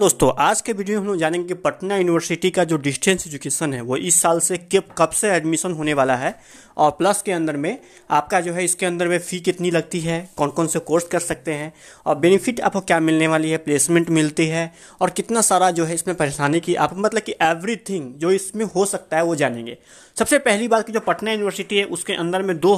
दोस्तों आज के वीडियो में हम लोग जानेंगे कि पटना यूनिवर्सिटी का जो डिस्टेंस एजुकेशन है वो इस साल से कब कब से एडमिशन होने वाला है और प्लस के अंदर में आपका जो है इसके अंदर में फ़ी कितनी लगती है कौन कौन से कोर्स कर सकते हैं और बेनिफिट आपको क्या मिलने वाली है प्लेसमेंट मिलती है और कितना सारा जो है इसमें परेशानी की आप मतलब कि एवरीथिंग जो इसमें हो सकता है वो जानेंगे सबसे पहली बात की जो पटना यूनिवर्सिटी है उसके अंदर में दो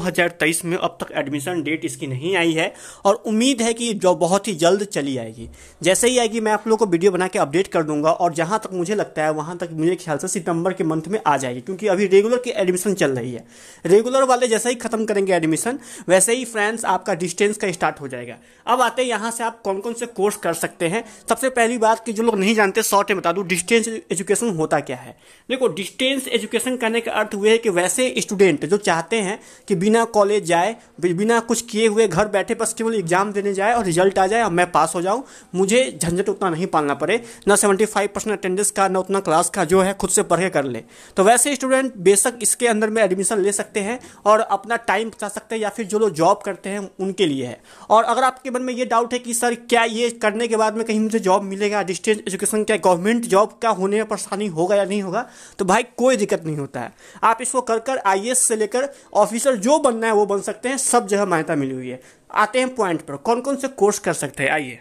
में अब तक एडमिशन डेट इसकी नहीं आई है और उम्मीद है कि जो बहुत ही जल्द चली आएगी जैसे ही आएगी मैं आप लोग को वीडियो बना के अपडेट कर दूंगा और जहां तक मुझे लगता है वहां तक मेरे ख्याल से सितंबर के मंथ में आ जाएगी क्योंकि अभी रेगुलर की एडमिशन चल रही है रेगुलर वाले जैसे ही खत्म करेंगे एडमिशन वैसे ही फ्रेंड्स आपका डिस्टेंस का स्टार्ट हो जाएगा अब आते हैं यहाँ से आप कौन कौन से कोर्स कर सकते हैं सबसे पहली बात कि जो लोग नहीं जानते शॉर्ट में बता दू डिस्टेंस एजुकेशन होता क्या है देखो डिस्टेंस एजुकेशन करने का अर्थ हुए है कि वैसे स्टूडेंट जो चाहते हैं कि बिना कॉलेज जाए बिना कुछ किए हुए घर बैठे बस केवल एग्जाम देने जाए और रिजल्ट आ जाए और मैं पास हो जाऊं मुझे झंझट उतना नहीं पालना करना पड़े ना सेवेंटी फाइव परसेंट अटेंडेंस का ना उतना क्लास का जो है खुद से पढ़ के कर ले तो वैसे स्टूडेंट बेशक इसके अंदर में एडमिशन ले सकते हैं और अपना टाइम बचा सकते हैं या फिर जो लोग जॉब करते हैं उनके लिए है और अगर आपके मन में ये डाउट है कि सर क्या ये करने के बाद में कहीं मुझे जॉब मिलेगा डिस्टेंस एजुकेशन क्या गवर्नमेंट जॉब का होने में परेशानी होगा या नहीं होगा तो भाई कोई दिक्कत नहीं होता है आप इसको कर कर आई से लेकर ऑफिसर जो बनना है वो बन सकते हैं सब जगह मान्यता मिली हुई है आते हैं पॉइंट पर कौन कौन से कोर्स कर सकते हैं आइए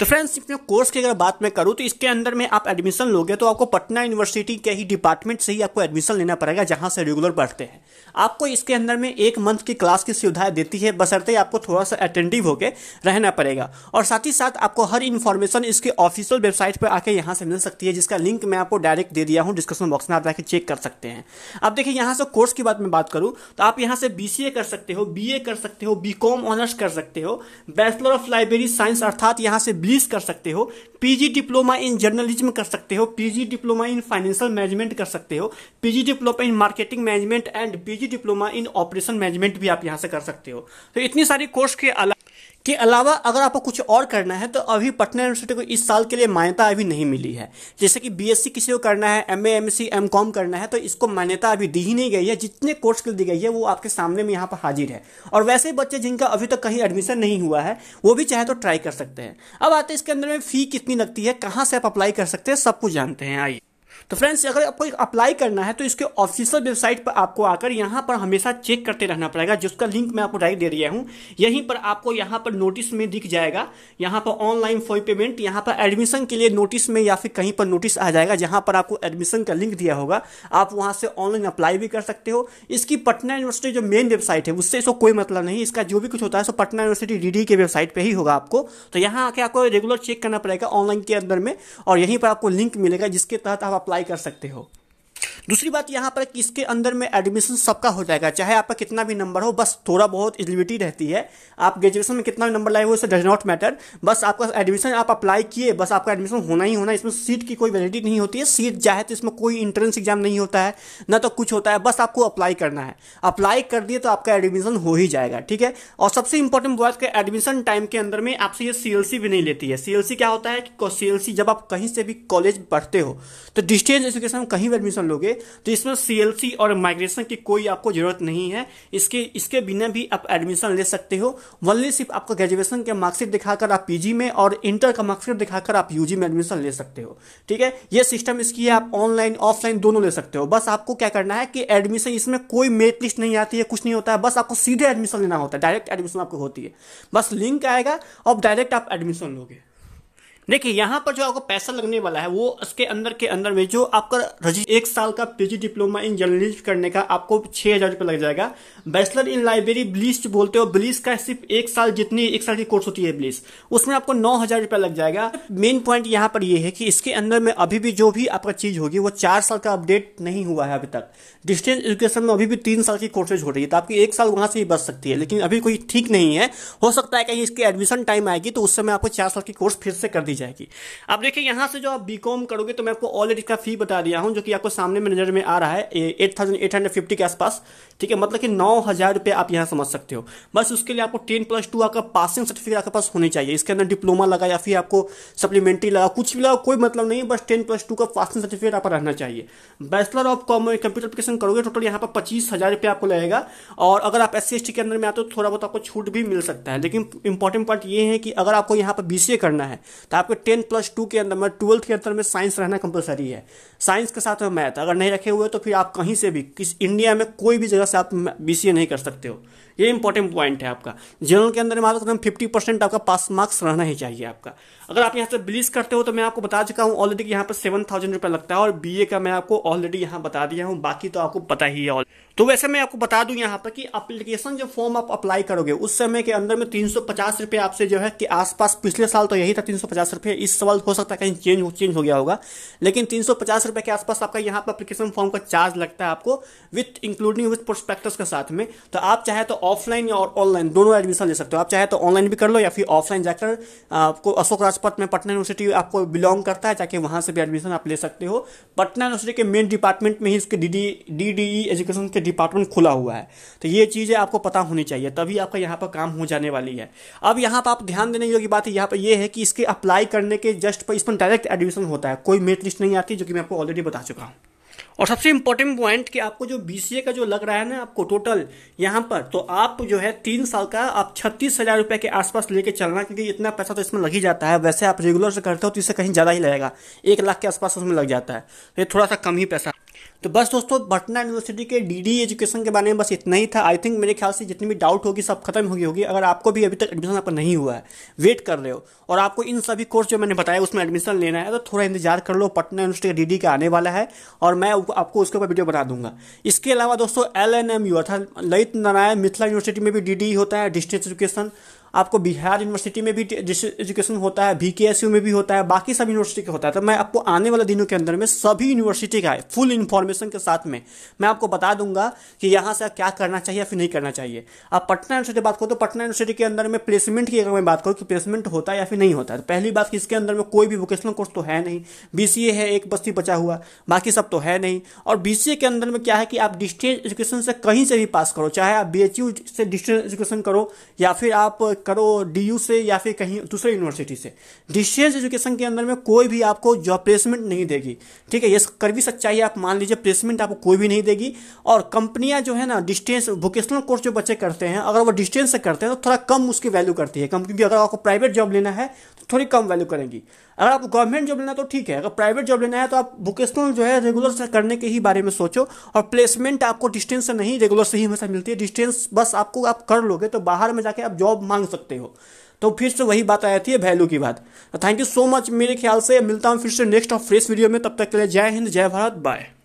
तो फ्रेंड्स इसमें कोर्स की अगर बात मैं करूँ तो इसके अंदर में आप एडमिशन लोगे तो आपको पटना यूनिवर्सिटी के ही डिपार्टमेंट से ही आपको एडमिशन लेना पड़ेगा जहाँ से रेगुलर पढ़ते हैं आपको इसके अंदर में एक मंथ की क्लास की सुविधाएं देती है बसरते आपको थोड़ा सा अटेंटिव होकर रहना पड़ेगा और साथ ही साथ आपको हर इन्फॉर्मेशन इसके ऑफिशियल वेबसाइट पर आके यहाँ से मिल सकती है जिसका लिंक मैं आपको डायरेक्ट दे दिया हूँ डिस्क्रिप्शन बॉक्स में आप जाकर चेक कर सकते हैं अब देखिए यहाँ से कोर्स की बात मैं बात करूँ तो आप यहाँ से बी कर सकते हो बी कर सकते हो बी ऑनर्स कर सकते हो बैचलर ऑफ लाइब्रेरी साइंस अर्थात यहाँ से बी इंग्लिश कर सकते हो पीजी डिप्लोमा इन जर्नलिज्म कर सकते हो PG diploma in financial management कर सकते हो PG diploma in marketing management and PG diploma in operation management भी आप यहां से कर सकते हो तो इतनी सारी कोर्स के अलावा के अलावा अगर आपको कुछ और करना है तो अभी पटना यूनिवर्सिटी को इस साल के लिए मान्यता अभी नहीं मिली है जैसे कि बीएससी किसी को करना है M A M Sc M Com करना है तो इसको मान्यता अभी दी ही नहीं गई है जितने कोर्स के लिए दी गई है वो आपके सामने में यहाँ पर हाजिर है और वैसे बच्चे जिनका अभी तक कहीं एडमिशन नहीं हुआ है वो भी चाहे तो ट्राई कर सकते हैं अब आते इसके अंदर में फ़ी कितनी लगती है कहाँ से आप अप्लाई कर सकते हैं सब कुछ जानते हैं आइए तो फ्रेंड्स अगर आपको अप्लाई करना है तो इसके ऑफिशियल वेबसाइट पर आपको आकर यहाँ पर हमेशा चेक करते रहना पड़ेगा जिसका लिंक मैं आपको डायरेक्ट दे रहा हूँ यहीं पर आपको यहाँ पर नोटिस में दिख जाएगा यहाँ पर ऑनलाइन फॉर पेमेंट यहाँ पर एडमिशन के लिए नोटिस में या फिर कहीं पर नोटिस आ जाएगा जहाँ पर आपको एडमिशन का लिंक दिया होगा आप वहाँ से ऑनलाइन अप्लाई भी कर सकते हो इसकी पटना यूनिवर्सिटी जो मेन वेबसाइट है उससे इसको कोई मतलब नहीं इसका जो भी कुछ होता है सो पटना यूनिवर्सिटी डी के वेबसाइट पर ही होगा आपको तो यहाँ आके आपको रेगुलर चेक करना पड़ेगा ऑनलाइन के अंदर में और यहीं पर आपको लिंक मिलेगा जिसके तहत आप अप्लाई कर सकते हो दूसरी बात यहाँ पर किसके अंदर में एडमिशन सबका हो जाएगा चाहे आपका कितना भी नंबर हो बस थोड़ा बहुत एलिबिलिटी रहती है आप ग्रेजुएशन में कितना भी नंबर लाए हो इसे डज नॉट मैटर बस आपका एडमिशन आप अप्लाई किए बस आपका एडमिशन होना ही होना इसमें सीट की कोई वैलिडिटी नहीं होती है सीट चाहे तो इसमें कोई इंट्रेंस एग्जाम नहीं होता है ना तो कुछ होता है बस आपको अप्लाई करना है अप्लाई कर दिए तो आपका एडमिशन हो ही जाएगा ठीक है और सबसे इंपॉर्टेंट बात कि एडमिशन टाइम के अंदर में आपसे ये सीएलसी भी नहीं लेती है सीएलसी क्या होता है कि सीएलसी जब आप कहीं से भी कॉलेज पढ़ते हो तो डिस्टेंस एजुकेशन कहीं भी एडमिशन लोगे तो इसमें सी और माइग्रेशन की कोई आपको ज़रूरत नहीं है इसके इसके बिना भी आप एडमिशन ले सकते हो वनली सिर्फ आपका ग्रेजुएशन के मार्क्सिट दिखाकर आप पीजी में और इंटर का मार्क्सिट दिखाकर आप यूजी में एडमिशन ले सकते हो ठीक है ये सिस्टम इसकी है आप ऑनलाइन ऑफलाइन दोनों ले सकते हो बस आपको क्या करना है कि एडमिशन इसमें कोई मेरिट लिस्ट नहीं आती है कुछ नहीं होता है बस आपको सीधे एडमिशन लेना होता है डायरेक्ट एडमिशन आपको होती है बस लिंक आएगा और डायरेक्ट आप एडमिशन लोगे देखिए यहाँ पर जो आपको पैसा लगने वाला है वो उसके अंदर के अंदर में जो आपका रजिस्ट एक साल का पीजी डिप्लोमा इन जर्नलिस्ट करने का आपको छह हजार रुपये लग जाएगा बैचलर इन लाइब्रेरी ब्लिस बोलते हो ब्लिस का सिर्फ एक साल जितनी एक साल की कोर्स होती है ब्लिस उसमें आपको नौ हजार रुपया लग जाएगा मेन पॉइंट यहाँ पर यह है कि इसके अंदर में अभी भी जो भी आपका चीज होगी वो चार साल का अपडेट नहीं हुआ है अभी तक डिस्टेंस एजुकेशन में अभी भी तीन साल की कोर्सेज हो रही है तो आपकी एक साल वहां से ही बच सकती है लेकिन अभी कोई ठीक नहीं है हो सकता है कि इसकी एडमिशन टाइम आएगी तो उस समय आपको चार साल की कोर्स फिर से कर दी जाएगी अब देखिए यहाँ से जो आप बी करोगे तो मैं आपको ऑलरेडी का फी बता दिया हूँ जो कि आपको सामने में नजर में आ रहा है eight thousand eight hundred fifty के आसपास ठीक है मतलब कि नौ हज़ार रुपये आप यहाँ समझ सकते हो बस उसके लिए आपको टेन प्लस टू आपका पासिंग सर्टिफिकेट आपके पास होनी चाहिए इसके अंदर डिप्लोमा लगा या फिर आपको सप्लीमेंट्री लगा कुछ भी लगा कोई मतलब नहीं बस टेन प्लस टू का पासिंग सर्टिफिकेट आपका रहना चाहिए bachelor of commerce computer application करोगे टोटल यहाँ पर पच्चीस हज़ार रुपये आपको लगेगा और अगर आप एस सी के अंदर में आते हो थोड़ा बहुत आपको छूट भी मिल सकता है लेकिन इंपॉर्टेंट पॉइंट ये है कि अगर आपको यहाँ पर बी करना है तो आपके टेन प्लस टू के अंदर में मतलब ट्वेल्थ के अंदर में साइंस रहना कंपलसरी है साइंस के साथ में मैथ अगर नहीं रखे हुए तो फिर आप कहीं से भी किस इंडिया में कोई भी जगह से आप बी नहीं कर सकते हो ये इंपॉर्टेंट पॉइंट है आपका जनरल के अंदर मार्क्स कम फिफ्टी परसेंट आपका पास मार्क्स रहना ही चाहिए आपका अगर आप यहाँ से बिलीस करते हो तो मैं आपको बता चुका हूँ ऑलरेडी यहाँ पर सेवन थाउजेंड रुपया लगता है और बी का मैं आपको ऑलरेडी यहाँ बता दिया हूँ बाकी तो आपको पता ही है और तो वैसे मैं आपको बता दूं यहाँ पर कि अप्लीकेशन जो फॉर्म आप अप्लाई करोगे उस समय के अंदर में तीन सौ पचास रुपये आपसे जो है कि आसपास पिछले साल तो यही था तीन सौ पचास रुपये इस सवाल हो सकता है कहीं चेंज चेंज हो गया होगा लेकिन तीन सौ पचास रुपये के आसपास आपका यहाँ पर अप्लीकेशन फॉर्म का चार्ज लगता है आपको विथ इंक्लूडिंग विथ प्रोस्पेक्टस के साथ में तो आप चाहे तो ऑफलाइन या और ऑनलाइन दोनों एडमिशन ले सकते हो आप चाहे तो ऑनलाइन भी कर लो या फिर ऑफलाइन जाकर आपको अशोक राजपथ में पटना यूनिवर्सिटी आपको बिलोंग करता है जाके वहां से भी एडमिशन आप ले सकते हो पटना यूनिवर्सिटी के मेन डिपार्टमेंट में ही इसके डी डी एजुकेशन के डिपार्टमेंट खुला हुआ है तो ये चीज़ें आपको पता होनी चाहिए तभी आपका यहाँ पर काम हो जाने वाली है अब यहाँ पर आप ध्यान देने योग्य बात यहाँ पर यह है कि इसके अप्लाई करने के जस्ट पर इस पर डायरेक्ट एडमिशन होता है कोई मेट लिस्ट नहीं आती जो कि मैं आपको ऑलरेडी बता चुका हूँ और सबसे इंपॉर्टेंट पॉइंट कि आपको जो बी का जो लग रहा है ना आपको टोटल यहाँ पर तो आप जो है तीन साल का आप छत्तीस हज़ार रुपये के आसपास लेके चलना क्योंकि इतना पैसा तो इसमें लग ही जाता है वैसे आप रेगुलर से करते हो तो इससे कहीं ज़्यादा ही लगेगा एक लाख के आसपास उसमें लग जाता है तो ये थोड़ा सा कम ही पैसा तो बस दोस्तों पटना यूनिवर्सिटी के डीडी एजुकेशन e के बारे में बस इतना ही था आई थिंक मेरे ख्याल से जितनी भी डाउट होगी सब खत्म होगी होगी अगर आपको भी अभी तक एडमिशन आपका नहीं हुआ है वेट कर रहे हो और आपको इन सभी कोर्स जो मैंने बताया उसमें एडमिशन लेना है तो थोड़ा इंतजार कर लो पटना यूनिवर्सिटी का डी का आने वाला है और मैं आपको उसके ऊपर वीडियो बना दूंगा इसके अलावा दोस्तों एल एन एम यू अर्थात ललित नारायण मिथिला यूनिवर्सिटी में भी डी e होता है डिस्टेंस एजुकेशन आपको बिहार यूनिवर्सिटी में भी एजुकेशन होता है बी में भी होता है बाकी सब यूनिवर्सिटी के होता है तो मैं आपको आने वाले दिनों के अंदर में सभी यूनिवर्सिटी का फुल इन्फॉर्मेशन के साथ में मैं आपको बता दूंगा कि यहाँ से क्या करना चाहिए या फिर नहीं करना चाहिए आप पटना यूनिवर्सिटी बात करो तो पटना यूनिवर्सिटी के अंदर में प्लेसमेंट की अगर मैं बात करूँ कि प्लेसमेंट होता है या फिर नहीं होता है तो पहली बात इसके अंदर में कोई भी वोकेशनल कोर्स तो है नहीं बी है एक बस्ती बचा हुआ बाकी सब तो है नहीं और बी के अंदर में क्या है कि आप डिस्टेंस एजुकेशन से कहीं से भी पास करो चाहे आप बी से डिस्टेंस एजुकेशन करो या फिर आप करो डी से या फिर कहीं दूसरे यूनिवर्सिटी से डिस्टेंस एजुकेशन के अंदर में कोई भी आपको जॉब प्लेसमेंट नहीं देगी ठीक है ये करवी सच्चाई आप मान लीजिए प्लेसमेंट आपको कोई भी नहीं देगी और कंपनियां जो है ना डिस्टेंस वोकेशनल कोर्स जो बच्चे करते हैं अगर वो डिस्टेंस से करते हैं तो थोड़ा कम उसकी वैल्यू करती है कम क्योंकि अगर आपको प्राइवेट जॉब लेना है तो थोड़ी कम वैल्यू करेंगी अगर आपको गवर्नमेंट जॉब लेना है तो ठीक है अगर प्राइवेट जॉब लेना है तो आप वोकेशनल जो है रेगुलर से करने के ही बारे में सोचो और प्लेसमेंट आपको डिस्टेंस से नहीं रेगुलर से ही हमेशा मिलती है डिस्टेंस बस आपको आप कर लोगे तो बाहर में जाके आप जॉब मांग सकते हो तो फिर से वही बात आई थी वैल्यू की बात थैंक यू सो मच मेरे ख्याल से मिलता हूँ फिर से नेक्स्ट और फ्रेश वीडियो में तब तक के लिए जय हिंद जय भारत बाय